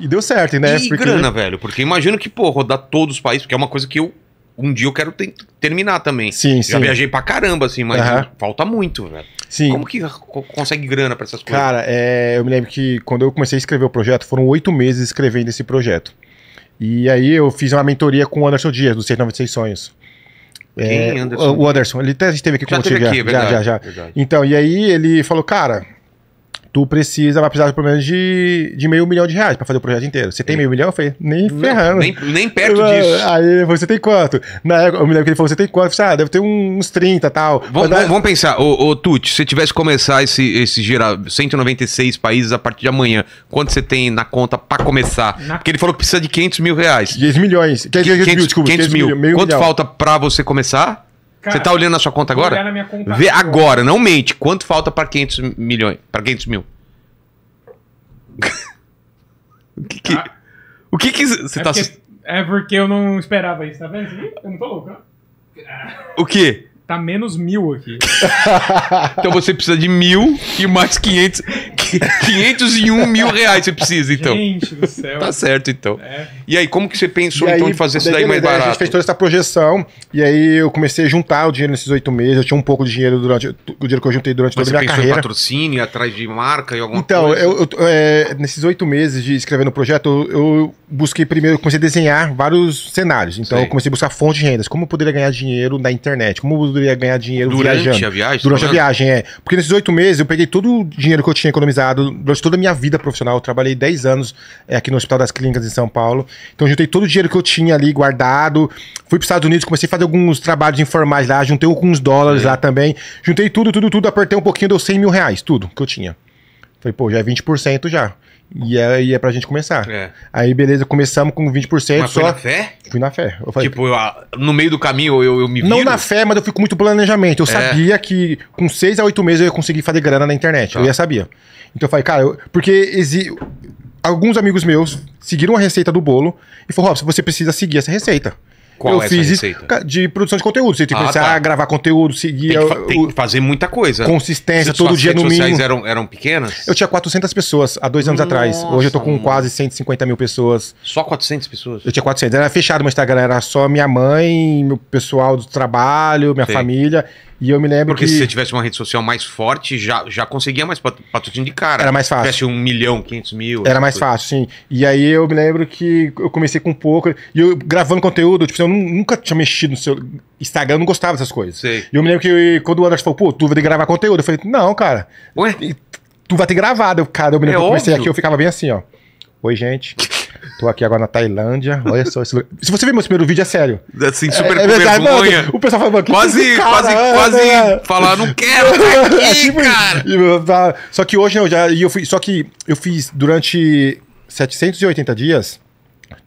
E, deu certo, né? E porque... grana, velho. Porque imagino que, pô, rodar todos os países, porque é uma coisa que eu um dia eu quero ter, terminar também. Sim, Já sim. viajei pra caramba, assim, mas uhum. falta muito, velho. Sim. Como que consegue grana para essas coisas? Cara, é, eu me lembro que quando eu comecei a escrever o projeto, foram oito meses escrevendo esse projeto. E aí eu fiz uma mentoria com o Anderson Dias, do 196 Sonhos. É, Quem, é, O Anderson, ele até esteve aqui com o aqui, já, é já, já, já. Então, e aí ele falou, cara, tu precisa, vai precisar pelo menos de, de meio milhão de reais para fazer o projeto inteiro. Você tem meio milhão? Eu falei, nem ferrando. Nem, nem perto eu, disso. Aí você tem quanto? Na época, eu me lembro que ele falou, você tem quanto? Eu falei, ah, deve ter uns 30 tal. Vamos, vamos pensar, ô, ô Tuti, se tivesse que começar esse, esse girar 196 países a partir de amanhã, quanto você tem na conta para começar? Porque ele falou que precisa de 500 mil reais. 10 milhões. 500, 500, mil, desculpa. 500 mil. mil. Quanto milhão. falta para você começar? Cara, Você tá olhando na sua conta agora? Olhar na minha conta Vê agora. agora, não mente. Quanto falta para 500 milhões? Para 500 mil? o que que... Tá. O que que você é tá... Porque, é porque eu não esperava isso, tá vendo? Eu não tô louco, né? O quê? Tá menos mil aqui. então você precisa de mil e mais 500. 501 mil reais você precisa, então. Gente do céu. Tá certo, então. É. E aí, como que você pensou, e então, de fazer isso daí, mais barato? A gente fez toda essa projeção, e aí eu comecei a juntar o dinheiro nesses oito meses. Eu tinha um pouco de dinheiro durante. O dinheiro que eu juntei durante Mas toda a minha carreira. Você patrocínio, atrás de marca e alguma então, coisa? Então, eu, é, nesses oito meses de escrever no projeto, eu, eu busquei primeiro, eu comecei a desenhar vários cenários. Então, Sei. eu comecei a buscar fontes de rendas. Como eu poderia ganhar dinheiro na internet? Como eu poderia ganhar dinheiro durante viajando? Durante a viagem? Durante a viagem, é. Porque nesses oito meses eu peguei todo o dinheiro que eu tinha economizado especializado durante toda a minha vida profissional. Eu trabalhei 10 anos é, aqui no Hospital das Clínicas em São Paulo. Então juntei todo o dinheiro que eu tinha ali guardado. Fui para os Estados Unidos, comecei a fazer alguns trabalhos informais lá, juntei alguns dólares lá também. Juntei tudo, tudo, tudo, apertei um pouquinho, deu 100 mil reais, tudo que eu tinha. Falei, pô, já é 20% já. E aí é, é pra gente começar. É. Aí, beleza, começamos com 20%. Mas só... foi na fé? Fui na fé. Eu falei, tipo, eu, no meio do caminho eu, eu me vi. Não na fé, mas eu fico muito planejamento. Eu é. sabia que com 6 a 8 meses eu ia conseguir fazer grana na internet. Tá. Eu já sabia. Então eu falei, cara, eu... porque exi... alguns amigos meus seguiram a receita do bolo e falou, Rob, você precisa seguir essa receita. Qual eu é fiz isso de produção de conteúdo. Você tem tipo, que ah, começar tá. a gravar conteúdo, seguir. Tem que, fa o, tem que fazer muita coisa. Consistência, todo dia no mínimo. As eram, eram pequenas? Eu tinha 400 pessoas há dois anos Nossa, atrás. Hoje eu tô com mano. quase 150 mil pessoas. Só 400 pessoas? Eu tinha 400. Era fechado meu tá, Instagram, era só minha mãe, meu pessoal do trabalho, minha Sei. família. E eu me lembro Porque que... se você tivesse uma rede social mais forte, já, já conseguia mais patrocínio de cara. Era mais fácil. Se tivesse um milhão, quinhentos mil. Era mais coisa. fácil, sim. E aí eu me lembro que eu comecei com pouco. E eu gravando conteúdo, tipo, eu nunca tinha mexido no seu Instagram, eu não gostava dessas coisas. Sei. E eu me lembro que quando o Anderson falou, pô, tu vai ter que gravar conteúdo. Eu falei, não, cara. Ué? Tu vai ter gravado. Cara, eu me lembro é que eu comecei óbvio. aqui, eu ficava bem assim, ó. Oi, gente. Tô aqui agora na Tailândia. Olha só esse lugar. Se você ver meu primeiro vídeo, é sério. É assim, é, super é, é verdade, vergonha. Mano, o pessoal fala, mano, quase, tipo cara, quase, quase né? falar, não quero tá é aqui, tipo, cara. Só que hoje não, já, eu fui, só que eu fiz durante 780 dias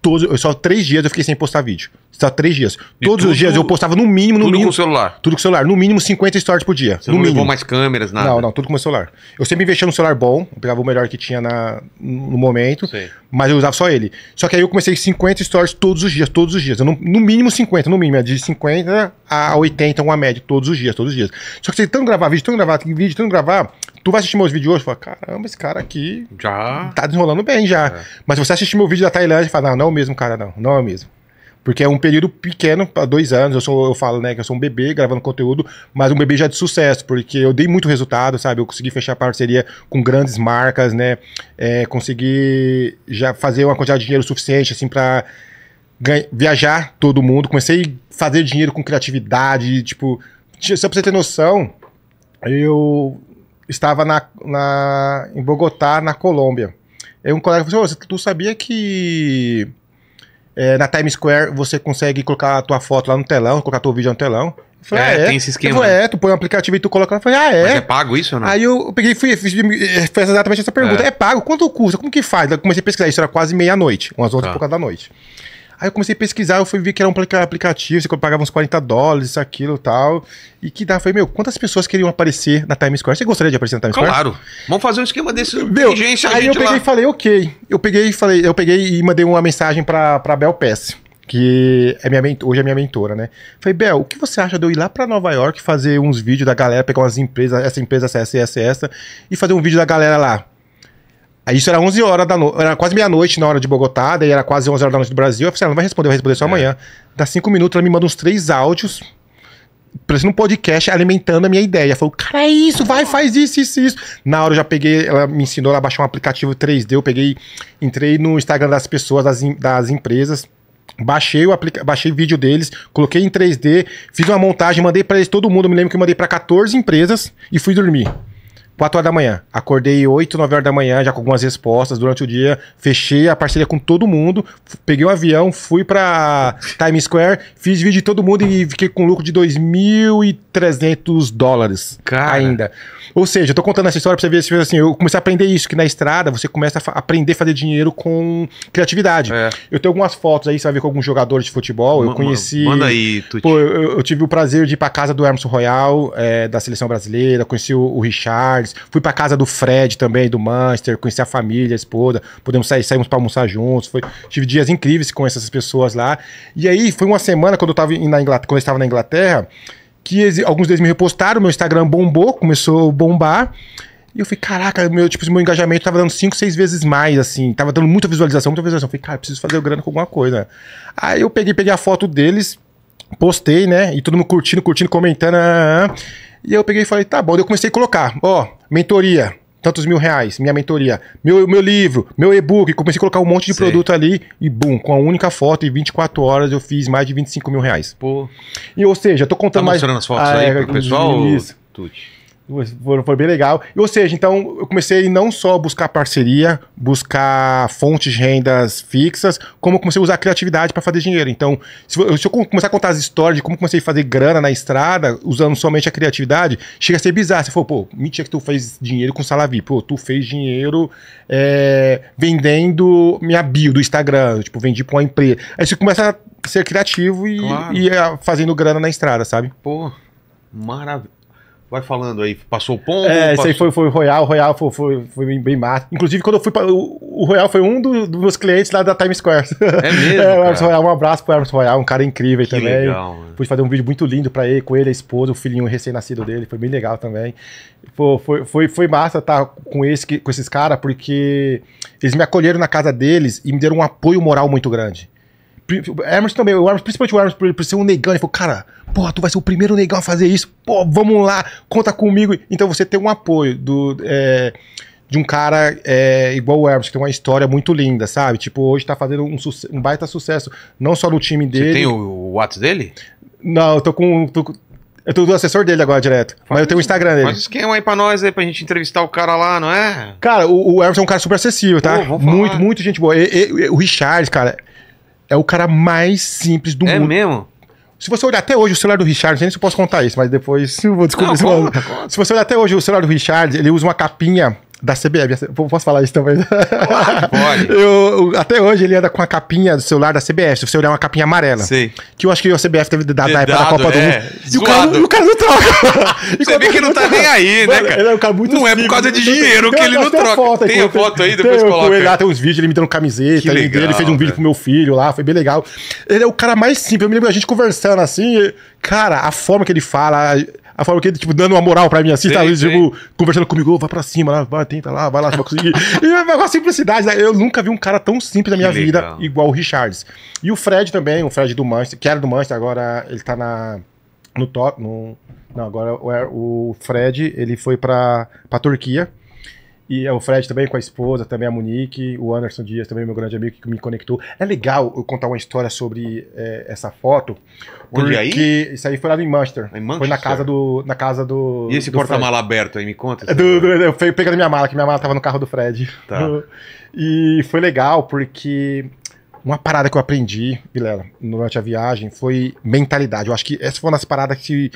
todos, só três dias eu fiquei sem postar vídeo. Só três dias. todos tudo, os dias eu postava no mínimo, no tudo mínimo. Tudo com celular? Tudo com celular. No mínimo 50 stories por dia. Você no não mínimo. levou mais câmeras, nada? Não, não, tudo com meu celular. Eu sempre investia no celular bom, eu pegava o melhor que tinha na, no momento, Sei. mas eu usava só ele. Só que aí eu comecei 50 stories todos os dias, todos os dias. Não, no mínimo 50, no mínimo. É de 50 a 80, uma média, todos os dias, todos os dias. Só que você tanto gravar vídeo, tanto gravar vídeo, tanto gravar, Tu vai assistir meus vídeos hoje e fala, caramba, esse cara aqui já tá desenrolando bem já. É. Mas se você assistir meu vídeo da Tailândia e fala, não, não é o mesmo cara, não, não é o mesmo. Porque é um período pequeno, para dois anos, eu, sou, eu falo, né, que eu sou um bebê gravando conteúdo, mas um bebê já é de sucesso, porque eu dei muito resultado, sabe? Eu consegui fechar parceria com grandes marcas, né? É, consegui já fazer uma quantidade de dinheiro suficiente, assim, para viajar todo mundo. Comecei a fazer dinheiro com criatividade, tipo... Só pra você ter noção, eu estava na, na, em Bogotá, na Colômbia. E um colega falou assim, oh, tu sabia que é, na Times Square você consegue colocar a tua foto lá no telão, colocar teu vídeo no telão? Eu falei, é, ah, é, tem esse esquema. Falei, né? é, tu põe um aplicativo e tu coloca lá. Eu falei, ah, é. Mas é pago isso ou não? Aí eu peguei fui, fiz, eh, exatamente essa pergunta. É. é pago? Quanto custa? Como que faz? Eu comecei a pesquisar, isso era quase meia-noite, umas 11 tá. e da noite. Aí eu comecei a pesquisar, eu fui ver que era um aplicativo, você pagava uns 40 dólares, isso, aquilo e tal. E que dá, falei, meu, quantas pessoas queriam aparecer na Times Square? Você gostaria de aparecer na Times claro. Square? Claro. Vamos fazer um esquema desse. Meu, aí eu peguei lá. e falei, ok. Eu peguei e falei, eu peguei e mandei uma mensagem pra, pra Bel Pass que é minha, hoje é minha mentora, né? Falei, Bel, o que você acha de eu ir lá para Nova York fazer uns vídeos da galera, pegar umas empresas, essa empresa, essa, essa, essa, essa, e fazer um vídeo da galera lá? Isso era 11 horas da noite, era quase meia-noite na hora de Bogotá, daí era quase 11 horas da noite do Brasil. Eu falei, ela ah, não vai responder, eu vou responder só é. amanhã. Dá cinco minutos, ela me manda uns três áudios, parecendo um podcast alimentando a minha ideia. Falou, cara, é isso, vai, faz isso, isso, isso. Na hora eu já peguei, ela me ensinou a baixar um aplicativo 3D, eu peguei, entrei no Instagram das pessoas, das, das empresas. Baixei o aplica baixei vídeo deles, coloquei em 3D, fiz uma montagem, mandei para eles todo mundo. me lembro que eu mandei para 14 empresas e fui dormir. 4 horas da manhã. Acordei 8, 9 horas da manhã, já com algumas respostas durante o dia. Fechei a parceria com todo mundo. Peguei um avião, fui para Times Square, fiz vídeo de todo mundo e fiquei com um lucro de 2.300 dólares Cara. ainda. Ou seja, eu tô contando essa história pra você ver se assim, eu comecei a aprender isso, que na estrada você começa a aprender a fazer dinheiro com criatividade. É. Eu tenho algumas fotos aí, você vai ver com alguns jogadores de futebol. eu conheci. Manda aí, Tuti. Pô, eu, eu, tive o prazer de ir pra casa do Emerson Royal, é, da seleção brasileira, conheci o, o Richard. Fui pra casa do Fred também, do Manchester, conheci a família, a esposa. Podemos sair, saímos pra almoçar juntos. Foi, tive dias incríveis com essas pessoas lá. E aí foi uma semana quando eu tava na Inglaterra, quando eu estava na Inglaterra, que alguns deles me repostaram, meu Instagram bombou, começou a bombar. E eu falei, caraca, meu, tipo, meu engajamento tava dando 5, 6 vezes mais, assim. Tava dando muita visualização, muita visualização. Eu falei, cara, preciso fazer o grana com alguma coisa. Aí eu peguei, peguei a foto deles, postei, né? E todo mundo curtindo, curtindo, comentando. Ah, ah, ah. E eu peguei e falei, tá bom. Daí eu comecei a colocar, ó, mentoria, tantos mil reais, minha mentoria, meu, meu livro, meu e-book. Comecei a colocar um monte de Sei. produto ali e bum, com a única foto em 24 horas eu fiz mais de 25 mil reais. Pô. E, ou seja, estou tô contando tá mais. mostrando as fotos ah, aí é, pro pessoal? Isso. Tuti. Foi, bem legal. Ou seja, então eu comecei não só a buscar parceria, buscar fontes de rendas fixas, como comecei a usar a criatividade para fazer dinheiro. Então, se eu, se eu, começar a contar as histórias de como comecei a fazer grana na estrada, usando somente a criatividade, chega a ser bizarro. Você falou, pô, mentira que tu fez dinheiro com Salavi. Pô, tu fez dinheiro é, vendendo minha bio do Instagram. Tipo, vendi pra uma empresa. Aí você começa a ser criativo e, claro. e é, fazendo grana na estrada, sabe? Pô, maravilha. Vai falando aí, passou o ponto. É, passou... isso aí foi, foi o Royal, o Royal foi, foi, foi bem, bem massa. Inclusive, quando eu fui para o, o Royal foi um do, dos meus clientes lá da Times Square. É mesmo? é, o Hermes Royal, um abraço pro Hermes Royal, um cara incrível que também. Legal, mano. Pude fazer um vídeo muito lindo para ele, com ele, a esposa, o filhinho recém-nascido dele, foi bem legal também. Pô, foi, foi, foi massa estar tá com, esse, com esses caras, porque eles me acolheram na casa deles e me deram um apoio moral muito grande. Hermes também, o principalmente o Hermes, por, ser um negão, ele falou, cara, porra, tu vai ser o primeiro negão a fazer isso, pô, vamos lá, conta comigo. Então você tem um apoio do, é, de um cara é, igual o Hermes, que tem uma história muito linda, sabe? Tipo, hoje tá fazendo um, um baita sucesso, não só no time dele. Você tem o, o WhatsApp dele? Não, eu tô com. Tô, eu tô do assessor dele agora direto. Faz, mas eu tenho o Instagram dele. Faz esquema aí pra nós aí, pra gente entrevistar o cara lá, não é? Cara, o, o Hermes é um cara super acessível, tá? Pô, muito, muito gente boa. E, e, o Richard, cara, é o cara mais simples do é mundo. É mesmo? Se você olhar até hoje o celular do Richard, não sei nem se eu posso contar isso, mas depois eu vou descobrir. Não, conta, Se você olhar até hoje o celular do Richard, ele usa uma capinha da CBF. Posso falar isso também? pode. eu, até hoje ele anda com a capinha do celular da CBF. Se você olhar uma capinha amarela. Sei. Que eu acho que o CBF teve dado na época da Copa é, do Mundo. E o cara, o cara, não troca. E você vê que não tá nem aí, né, cara? Ele é um cara muito Não simples. é por causa de dinheiro tem, que ele não troca. Foto tem a foto aí, depois tem, coloca. Ele lá tem uns vídeos, ele me dando camiseta. legal, ele, fez um vídeo né? cara. pro meu filho lá, foi bem legal. Ele é o cara mais simples. Eu me lembro a gente conversando assim. Cara, a forma que ele fala, a forma que ele, tipo, dando uma moral pra mim assim, sim, tá? Ele, tipo, conversando comigo, oh, vai pra cima, lá, vai, tenta lá, vai lá, você vai conseguir. e com é a simplicidade, né? eu nunca vi um cara tão simples na minha que vida legal. igual o Richards. E o Fred também, o Fred do Manchester, que era do Manchester, agora ele tá na, no top. No, não, agora o, é, o Fred, ele foi pra, pra Turquia e é o Fred também com a esposa, também a Monique, o Anderson Dias também, meu grande amigo, que me conectou. É legal eu contar uma história sobre é, essa foto. Onde aí? Isso aí foi lá em Manchester. Em Manchester? Foi na casa do. Na casa do e esse porta-mala aberto aí, me conta? Do, do, eu peguei minha mala, que minha mala tava no carro do Fred. Tá. E foi legal porque uma parada que eu aprendi, Vilela, durante a viagem foi mentalidade. Eu acho que essa foi uma das paradas que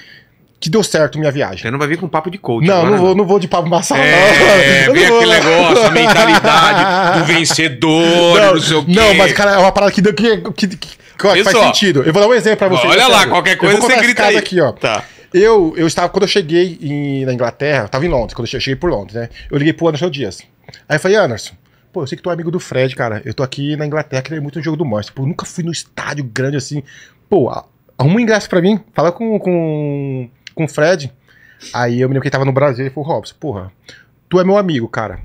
que deu certo minha viagem. Você não vai vir com papo de coach. Não, não, vou, não. não vou de papo maçã, é, não. É, aquele negócio, a mentalidade do vencedor, não, não sei o quê. Não, mas, cara, é uma parada que, que, que, que faz sentido. Eu vou dar um exemplo pra vocês. Olha lá, qualquer coisa você grita aí. aqui, ó. Tá. Eu, eu estava, quando eu cheguei em, na Inglaterra, estava em Londres, quando eu cheguei por Londres, né? Eu liguei pro Anderson Dias. Aí eu falei, Anderson, pô, eu sei que tu é amigo do Fred, cara. Eu tô aqui na Inglaterra, queria muito um jogo do Manchester. Pô, nunca fui no estádio grande assim. Pô, arruma um ingresso pra mim. Fala com, com com o Fred. Aí eu me lembro que ele tava no Brasil e falou, Robson, porra, tu é meu amigo, cara.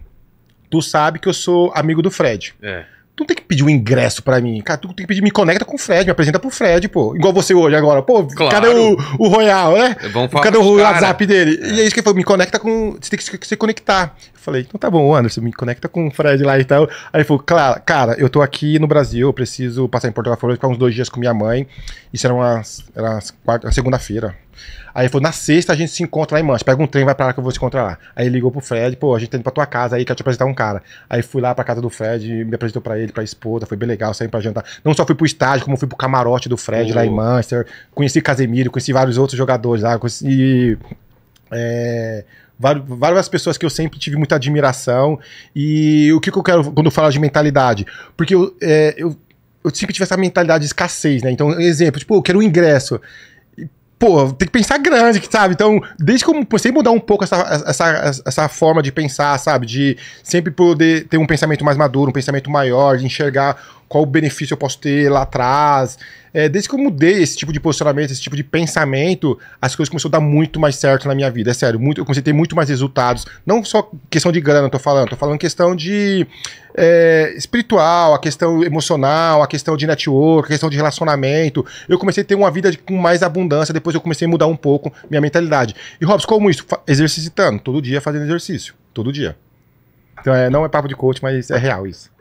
Tu sabe que eu sou amigo do Fred. É. Tu não tem que pedir um ingresso pra mim. Cara, tu tem que pedir, me conecta com o Fred, me apresenta pro Fred, pô. Igual você hoje agora. Pô, claro. cadê o, o Royal, né? Vamos falar cadê o WhatsApp dele? É. E é que ele falou, me conecta com. Você tem que se conectar falei, então tá bom, Anderson, me conecta com o Fred lá e tal. Aí ele falou, claro, cara, eu tô aqui no Brasil, eu preciso passar em Portugal, eu ficar uns dois dias com minha mãe. Isso era uma, era uma segunda-feira. Aí ele falou, na sexta a gente se encontra lá em Manchester, pega um trem, vai pra lá que eu vou te encontrar lá. Aí ligou pro Fred, pô, a gente tá indo pra tua casa aí, quero te apresentar um cara. Aí fui lá pra casa do Fred, me apresentou pra ele, pra esposa, foi bem legal, saí pra jantar. Não só fui pro estádio, como fui pro camarote do Fred lá em Manchester, conheci Casemiro, conheci vários outros jogadores lá, conheci... É, várias pessoas que eu sempre tive muita admiração. E o que, que eu quero quando eu falo de mentalidade? Porque eu, é, eu, eu, sempre tive essa mentalidade de escassez, né? Então, exemplo, tipo, eu quero um ingresso. pô, tem que pensar grande, sabe? Então, desde que eu comecei a mudar um pouco essa, essa, essa forma de pensar, sabe? De sempre poder ter um pensamento mais maduro, um pensamento maior, de enxergar qual benefício eu posso ter lá atrás. É, desde que eu mudei esse tipo de posicionamento, esse tipo de pensamento, as coisas começaram a dar muito mais certo na minha vida. É sério, muito, eu comecei a ter muito mais resultados. Não só questão de grana, eu tô falando, tô falando questão de é, espiritual, a questão emocional, a questão de network, a questão de relacionamento. Eu comecei a ter uma vida de, com mais abundância, depois eu comecei a mudar um pouco minha mentalidade. E, Robson, como isso? exercitando, todo dia fazendo exercício. Todo dia. Então, é, não é papo de coach, mas é real isso.